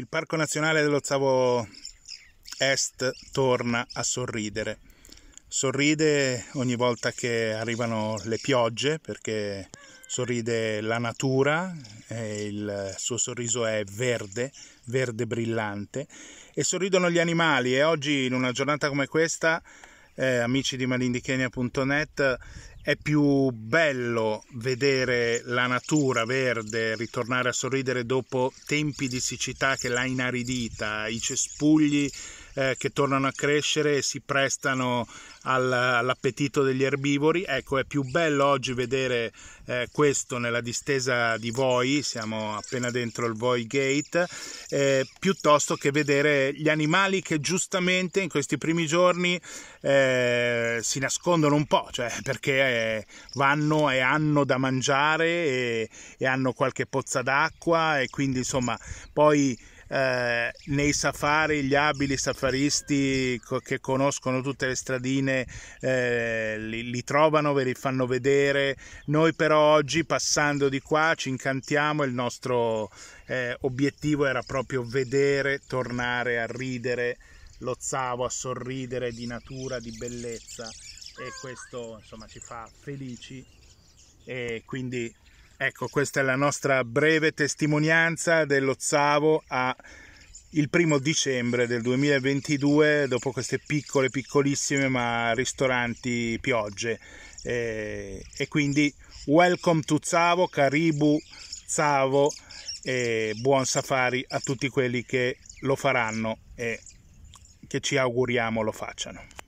Il Parco Nazionale dello Zavo Est torna a sorridere. Sorride ogni volta che arrivano le piogge perché sorride la natura, e il suo sorriso è verde, verde brillante e sorridono gli animali e oggi in una giornata come questa eh, amici di malindichenia.net è più bello vedere la natura verde ritornare a sorridere dopo tempi di siccità che l'ha inaridita, i cespugli eh, che tornano a crescere e si prestano al, all'appetito degli erbivori. Ecco, è più bello oggi vedere eh, questo nella distesa di Voi, siamo appena dentro il Voi Gate, eh, piuttosto che vedere gli animali che giustamente in questi primi giorni eh, si nascondono un po', cioè perché eh, vanno e hanno da mangiare e, e hanno qualche pozza d'acqua e quindi insomma poi eh, nei safari gli abili safaristi co- che conoscono tutte le stradine eh, li, li, trovano, ve li fanno vedere. Noi però oggi passando di qua ci incantiamo, il nostro eh, obiettivo era proprio vedere, tornare a ridere lo Zavo, a sorridere di natura, di bellezza e questo insomma ci fa felici e quindi Ecco, questa è la nostra breve testimonianza dell'Ozzavo a il primo dicembre del 2022 dopo queste piccole piccolissime ma ristoranti piogge eh, e quindi welcome to Zavo, Caribu Zavo e buon safari a tutti quelli che lo faranno e che ci auguriamo lo facciano.